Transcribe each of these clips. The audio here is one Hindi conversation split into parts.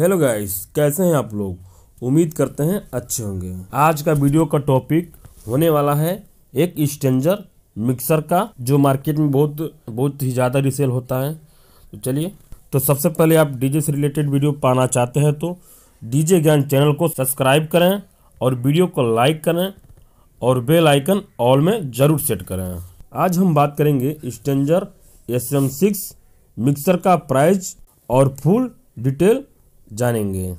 हेलो गाइस कैसे हैं आप लोग उम्मीद करते हैं अच्छे होंगे आज का वीडियो का टॉपिक होने वाला है एक स्टेंजर मिक्सर का जो मार्केट में बहुत बहुत ही ज़्यादा रिसेल होता है तो चलिए तो सबसे पहले आप डीजे से रिलेटेड वीडियो पाना चाहते हैं तो डीजे ज्ञान चैनल को सब्सक्राइब करें और वीडियो को लाइक करें और बेल आइकन ऑल में ज़रूर सेट करें आज हम बात करेंगे स्टेंजर एस मिक्सर का प्राइस और फुल डिटेल जानेंगे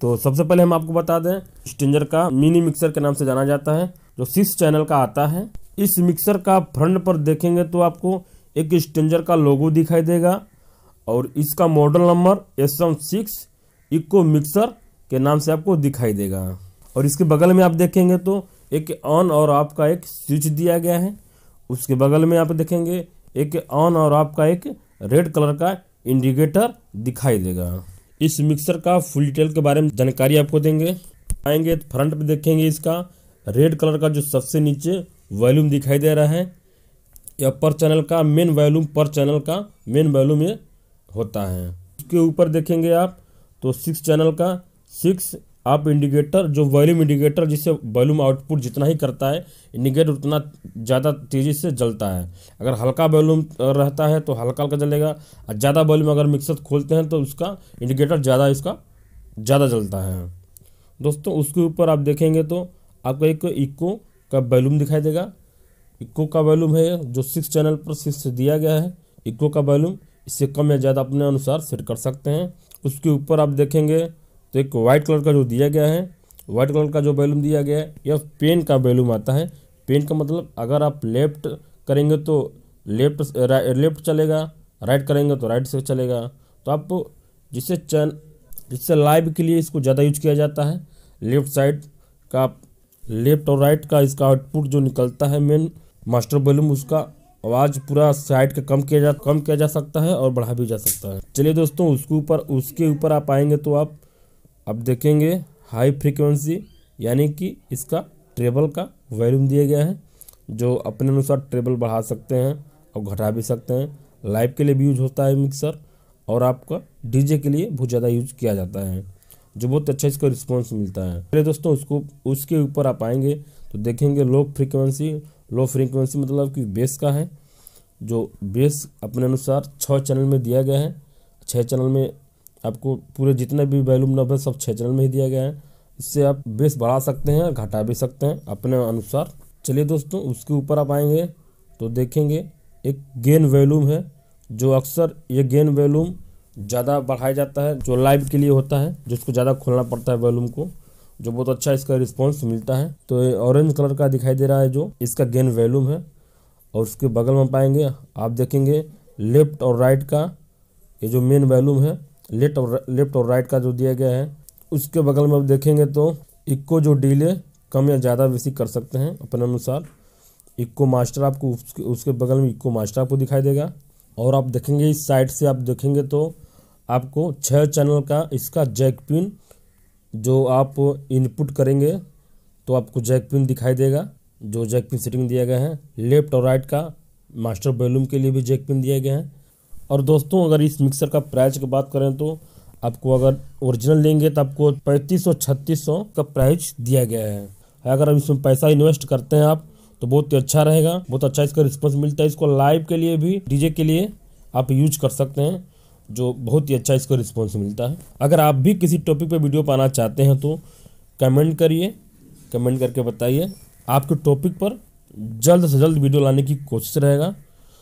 तो सबसे पहले हम आपको बता दें स्टिंजर का मिनी मिक्सर के नाम से जाना जाता है जो सिक्स चैनल का आता है इस मिक्सर का फ्रंट पर देखेंगे तो आपको एक स्टेंजर का लोगो दिखाई देगा और इसका model number S M six eco mixer के नाम से आपको दिखाई देगा और इसके बगल में आप देखेंगे तो एक ऑन और ऑफ का एक स्विच दिया गया है उसके बगल में आप देखेंगे एक ऑन और ऑफ का एक रेड कलर का इंडिकेटर दिखाई देगा इस मिक्सर का फुल डिटेल के बारे में जानकारी आपको देंगे आएंगे तो फ्रंट पे देखेंगे इसका रेड कलर का जो सबसे नीचे वॉल्यूम दिखाई दे रहा है या पर चैनल का मेन वॉल्यूम पर चैनल का मेन वॉल्यूम ये होता है उसके ऊपर देखेंगे आप तो सिक्स चैनल का सिक्स आप इंडिकेटर जो वॉल्यूम इंडिकेटर जिससे वॉल्यूम आउटपुट जितना ही करता है इंडिकेटर उतना ज़्यादा तेज़ी से जलता है अगर हल्का वॉल्यूम रहता है तो हल्का हल्का जलेगा और ज़्यादा वॉल्यूम अगर मिक्सर खोलते हैं तो उसका इंडिकेटर ज़्यादा इसका ज़्यादा जलता है दोस्तों उसके ऊपर आप देखेंगे तो आपको एक इक्को का वॉल्यूम दिखाई देगा इक्को का वॉल्यूम है जो सिक्स चैनल पर सिक्स दिया गया है इक्को का वॉल्यूम इससे कम या ज़्यादा अपने अनुसार सेट कर सकते हैं उसके ऊपर आप देखेंगे तो एक वाइट कलर का जो दिया गया है वाइट कलर का जो बैलूम दिया गया है यह पेन का बैलूम आता है पेन का मतलब अगर आप लेफ्ट करेंगे तो लेफ्ट लेफ्ट चलेगा राइट करेंगे तो राइट से चलेगा तो आप जिससे चैन जिससे लाइव के लिए इसको ज़्यादा यूज किया जाता है लेफ्ट साइड का लेफ्ट और राइट का इसका आउटपुट जो निकलता है मेन मास्टर बैलूम उसका आवाज़ पूरा साइड का कम किया जा कम किया जा सकता है और बढ़ा भी जा सकता है चलिए दोस्तों उसके ऊपर उसके ऊपर आप आएंगे तो आप अब देखेंगे हाई फ्रिक्वेंसी यानी कि इसका ट्रेबल का वॉल्यूम दिया गया है जो अपने अनुसार ट्रेबल बढ़ा सकते हैं और घटा भी सकते हैं लाइव के लिए भी यूज होता है मिक्सर और आपका डीजे के लिए बहुत ज़्यादा यूज किया जाता है जो बहुत अच्छा इसका रिस्पॉन्स मिलता है पहले दोस्तों उसको उसके ऊपर आप आएंगे तो देखेंगे लो फ्रिक्वेंसी लो फ्रिक्वेंसी मतलब कि बेस का है जो बेस अपने अनुसार छः चैनल में दिया गया है छः चैनल में आपको पूरे जितने भी वैल्यूम नंबर सब छः चैनल में ही दिया गया है इससे आप बेस बढ़ा सकते हैं घटा भी सकते हैं अपने अनुसार चलिए दोस्तों उसके ऊपर आप आएंगे तो देखेंगे एक गेन वैल्यूम है जो अक्सर ये गेन वैल्यूम ज़्यादा बढ़ाया जाता है जो लाइव के लिए होता है जिसको ज़्यादा खोलना पड़ता है वैल्यूम को जो बहुत अच्छा इसका रिस्पॉन्स मिलता है तो ऑरेंज कलर का दिखाई दे रहा है जो इसका गेन वैल्यूम है और उसके बगल में पाएंगे आप देखेंगे लेफ्ट और राइट का ये जो मेन वैल्यूम है लेफ्ट और लेफ्ट और राइट का जो दिया गया है उसके बगल में आप देखेंगे तो इक्को जो डील है कम या ज़्यादा वैसी कर सकते हैं अपने अनुसार इक्को मास्टर आपको उसके उसके बगल में इक्को मास्टर आपको दिखाई देगा और आप देखेंगे इस साइड से आप देखेंगे तो आपको छः चैनल का इसका जैक पिन जो आप इनपुट करेंगे तो आपको जैक पिन दिखाई देगा जो जैक पिन सेटिंग दिया गया है लेफ्ट और राइट का मास्टर वॉल्यूम के लिए भी जैक पिन दिया गया है और दोस्तों अगर इस मिक्सर का प्राइस की बात करें तो आपको अगर ओरिजिनल लेंगे तो आपको पैंतीस सौ छत्तीस सौ का प्राइस दिया गया है अगर हम इसमें पैसा इन्वेस्ट करते हैं आप तो बहुत ही अच्छा रहेगा बहुत अच्छा इसका रिस्पॉन्स मिलता है इसको लाइव के लिए भी डीजे के लिए आप यूज कर सकते हैं जो बहुत ही अच्छा इसको रिस्पॉन्स मिलता है अगर आप भी किसी टॉपिक पर वीडियो पाना चाहते हैं तो कमेंट करिए कमेंट करके बताइए आपके टॉपिक पर जल्द से जल्द वीडियो लाने की कोशिश रहेगा